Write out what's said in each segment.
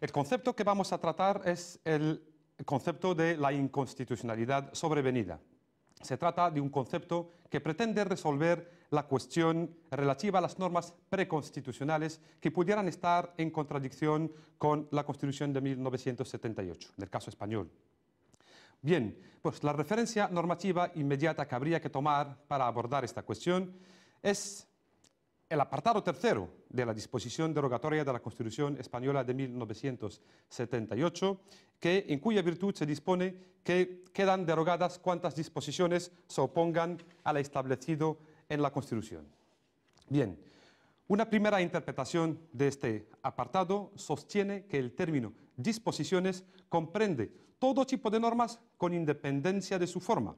El concepto que vamos a tratar es el concepto de la inconstitucionalidad sobrevenida. Se trata de un concepto que pretende resolver la cuestión relativa a las normas preconstitucionales que pudieran estar en contradicción con la Constitución de 1978, en el caso español. Bien, pues la referencia normativa inmediata que habría que tomar para abordar esta cuestión es el apartado tercero de la disposición derogatoria de la Constitución Española de 1978, que, en cuya virtud se dispone que quedan derogadas cuantas disposiciones se opongan a la establecido en la Constitución. Bien, una primera interpretación de este apartado sostiene que el término disposiciones comprende todo tipo de normas con independencia de su forma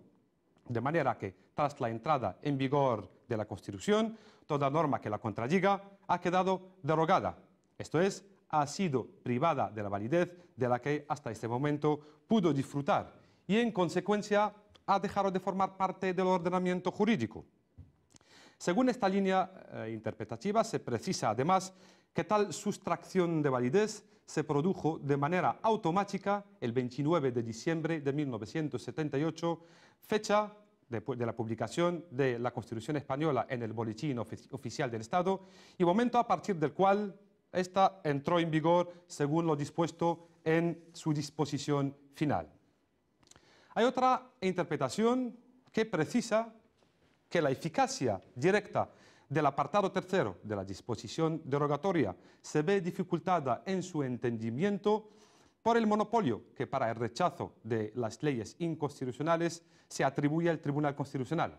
de manera que, tras la entrada en vigor de la Constitución, toda norma que la contradiga ha quedado derogada, esto es, ha sido privada de la validez de la que hasta este momento pudo disfrutar y, en consecuencia, ha dejado de formar parte del ordenamiento jurídico. Según esta línea eh, interpretativa, se precisa además que tal sustracción de validez se produjo de manera automática el 29 de diciembre de 1978, fecha de, la publicación de la Constitución Española en el Boletín Oficial del Estado y momento a partir del cual esta entró en vigor según lo dispuesto en su disposición final. Hay otra interpretación que precisa que la eficacia directa del apartado tercero de la disposición derogatoria se ve dificultada en su entendimiento por el monopolio que para el rechazo de las leyes inconstitucionales se atribuye al Tribunal Constitucional,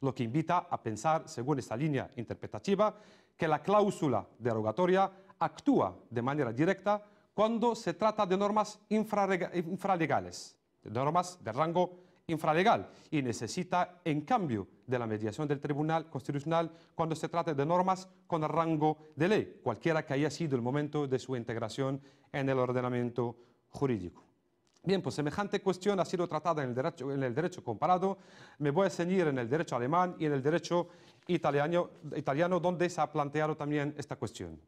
lo que invita a pensar, según esta línea interpretativa, que la cláusula derogatoria actúa de manera directa cuando se trata de normas infralegales, de normas de rango infralegal y necesita, en cambio, de la mediación del Tribunal Constitucional cuando se trate de normas con rango de ley, cualquiera que haya sido el momento de su integración en el ordenamiento jurídico. Bien, pues semejante cuestión ha sido tratada en el, derecho, comparado. Me voy a ceñir en el derecho alemán y en el derecho italiano, italiano, donde se ha planteado también esta cuestión.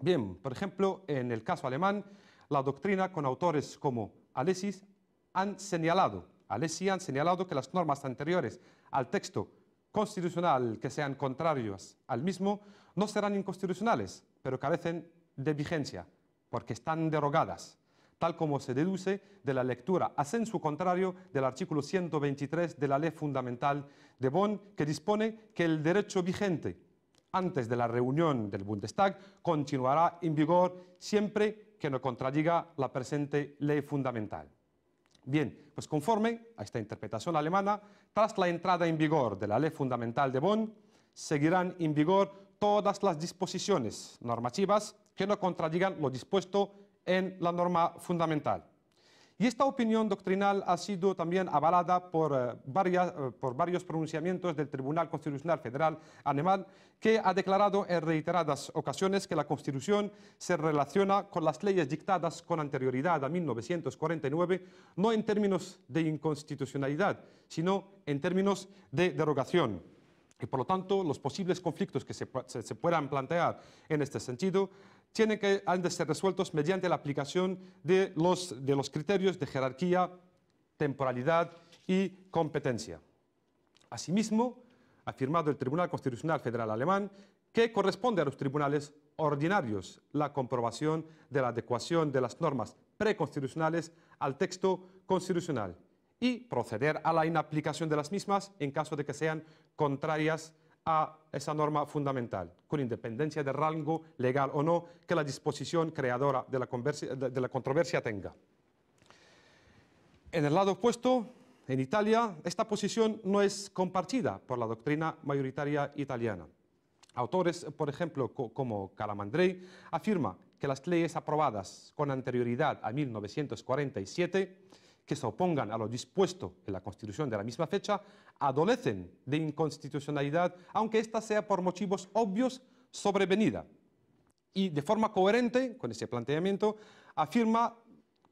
Bien, por ejemplo, en el caso alemán, la doctrina con autores como Alesis han señalado Alessi han señalado que las normas anteriores al texto constitucional que sean contrarios al mismo no serán inconstitucionales, pero carecen de vigencia, porque están derogadas, tal como se deduce de la lectura a censo contrario del artículo 123 de la Ley Fundamental de Bonn, que dispone que el derecho vigente antes de la reunión del Bundestag continuará en vigor siempre que no contradiga la presente Ley Fundamental. Bien, pues conforme a esta interpretación alemana, tras la entrada en vigor de la Ley Fundamental de Bonn, seguirán en vigor todas las disposiciones normativas que no contradigan lo dispuesto en la norma fundamental. Y esta opinión doctrinal ha sido también avalada por, eh, varias, eh, por varios pronunciamientos del Tribunal Constitucional Federal alemán, que ha declarado en reiteradas ocasiones que la Constitución se relaciona con las leyes dictadas con anterioridad a 1949, no en términos de inconstitucionalidad, sino en términos de derogación. Y por lo tanto, los posibles conflictos que se puedan plantear en este sentido tienen que han de ser resueltos mediante la aplicación de los, de los criterios de jerarquía, temporalidad y competencia. Asimismo, ha afirmado el Tribunal Constitucional Federal Alemán que corresponde a los tribunales ordinarios la comprobación de la adecuación de las normas preconstitucionales al texto constitucional y proceder a la inaplicación de las mismas en caso de que sean contrarias a esa norma fundamental, con independencia del rango legal o no que la disposición creadora de la, de la controversia tenga. En el lado opuesto, en Italia, esta posición no es compartida por la doctrina mayoritaria italiana. Autores, por ejemplo, como Calamandrei, afirma que las leyes aprobadas con anterioridad a 1947 que se opongan a lo dispuesto en la Constitución de la misma fecha adolecen de inconstitucionalidad, aunque ésta sea por motivos obvios sobrevenida. Y de forma coherente con ese planteamiento, afirma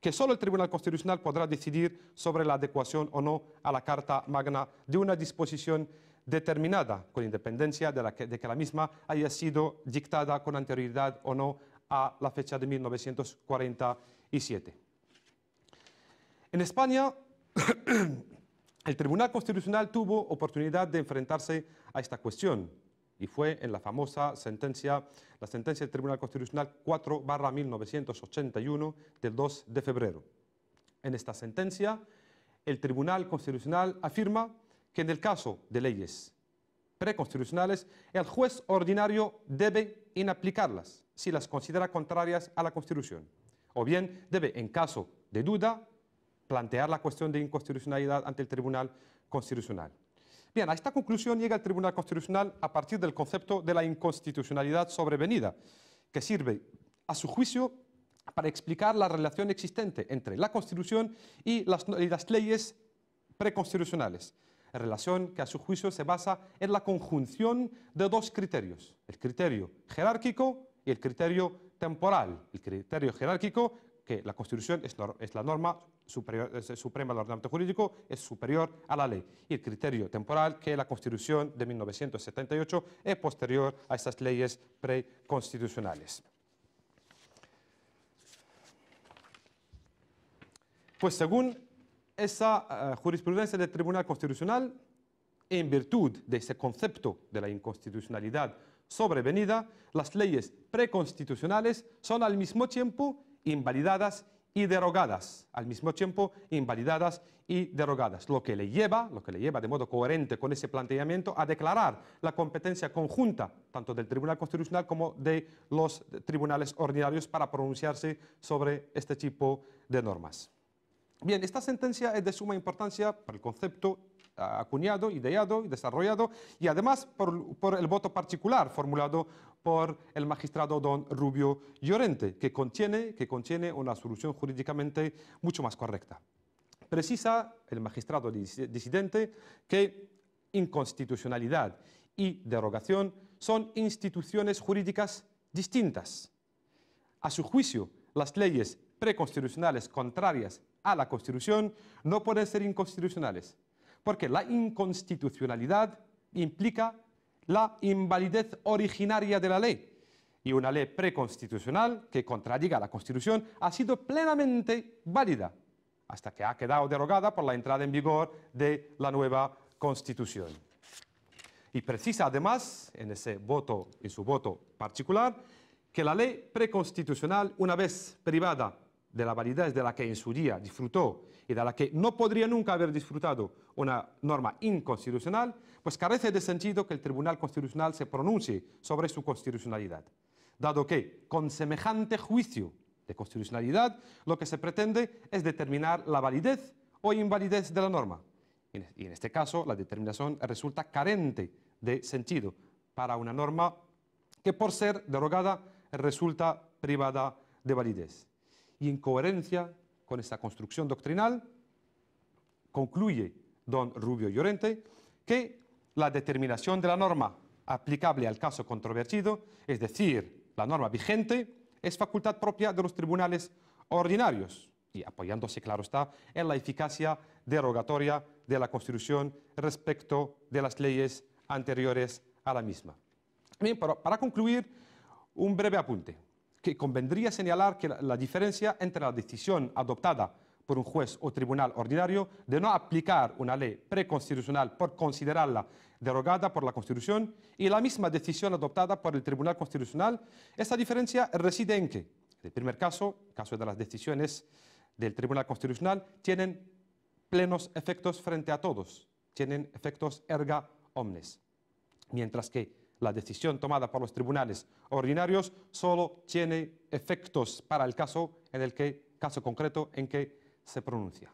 que solo el Tribunal Constitucional podrá decidir sobre la adecuación o no a la Carta Magna de una disposición determinada, con independencia de, de que la misma haya sido dictada con anterioridad o no a la fecha de 1947. En España, el Tribunal Constitucional tuvo oportunidad de enfrentarse a esta cuestión y fue en la famosa sentencia, la sentencia del Tribunal Constitucional 4-1981 del 2 de febrero. En esta sentencia, el Tribunal Constitucional afirma que en el caso de leyes preconstitucionales, el juez ordinario debe inaplicarlas si las considera contrarias a la Constitución, o bien debe, en caso de duda, plantear la cuestión de inconstitucionalidad ante el Tribunal Constitucional. Bien, a esta conclusión llega el Tribunal Constitucional a partir del concepto de la inconstitucionalidad sobrevenida, que sirve, a su juicio, para explicar la relación existente entre la Constitución y las, leyes preconstitucionales, relación que a su juicio se basa en la conjunción de dos criterios, el criterio jerárquico y el criterio temporal. El criterio jerárquico que la Constitución es la, norma suprema del ordenamiento jurídico, es superior a la ley. Y el criterio temporal que la Constitución de 1978 es posterior a estas leyes preconstitucionales. Pues según esa eh, jurisprudencia del Tribunal Constitucional, en virtud de ese concepto de la inconstitucionalidad sobrevenida, las leyes preconstitucionales son al mismo tiempo invalidadas y derogadas, al mismo tiempo invalidadas y derogadas, lo que le lleva, lo que le lleva de modo coherente con ese planteamiento a declarar la competencia conjunta tanto del Tribunal Constitucional como de los tribunales ordinarios para pronunciarse sobre este tipo de normas. Bien, esta sentencia es de suma importancia para el concepto acuñado, ideado y desarrollado, y además por, el voto particular formulado por el magistrado don Rubio Llorente, que que contiene una solución jurídicamente mucho más correcta. Precisa el magistrado disidente que inconstitucionalidad y derogación son instituciones jurídicas distintas. A su juicio, las leyes preconstitucionales contrarias a la Constitución no pueden ser inconstitucionales, porque la inconstitucionalidad implica la invalidez originaria de la ley. Y una ley preconstitucional que contradiga la Constitución ha sido plenamente válida hasta que ha quedado derogada por la entrada en vigor de la nueva Constitución. Y precisa además, en ese voto, en su voto particular, que la ley preconstitucional, una vez privada de la validez de la que en su día disfrutó y de la que no podría nunca haber disfrutado una norma inconstitucional, pues carece de sentido que el Tribunal Constitucional se pronuncie sobre su constitucionalidad, dado que con semejante juicio de constitucionalidad lo que se pretende es determinar la validez o invalidez de la norma. Y en este caso la determinación resulta carente de sentido para una norma que por ser derogada resulta privada de validez. Y en con esta construcción doctrinal, concluye don Rubio Llorente que la determinación de la norma aplicable al caso controvertido, es decir, la norma vigente, es facultad propia de los tribunales ordinarios y apoyándose, claro está, en la eficacia derogatoria de la Constitución respecto de las leyes anteriores a la misma. Bien, para concluir, un breve apunte que convendría señalar que la, diferencia entre la decisión adoptada por un juez o tribunal ordinario de no aplicar una ley preconstitucional por considerarla derogada por la Constitución y la misma decisión adoptada por el Tribunal Constitucional, esta diferencia reside en que, en el primer caso, el caso de las decisiones del Tribunal Constitucional, tienen plenos efectos frente a todos, tienen efectos erga omnes, mientras que la decisión tomada por los tribunales ordinarios solo tiene efectos para el caso en el que caso concreto en que se pronuncia.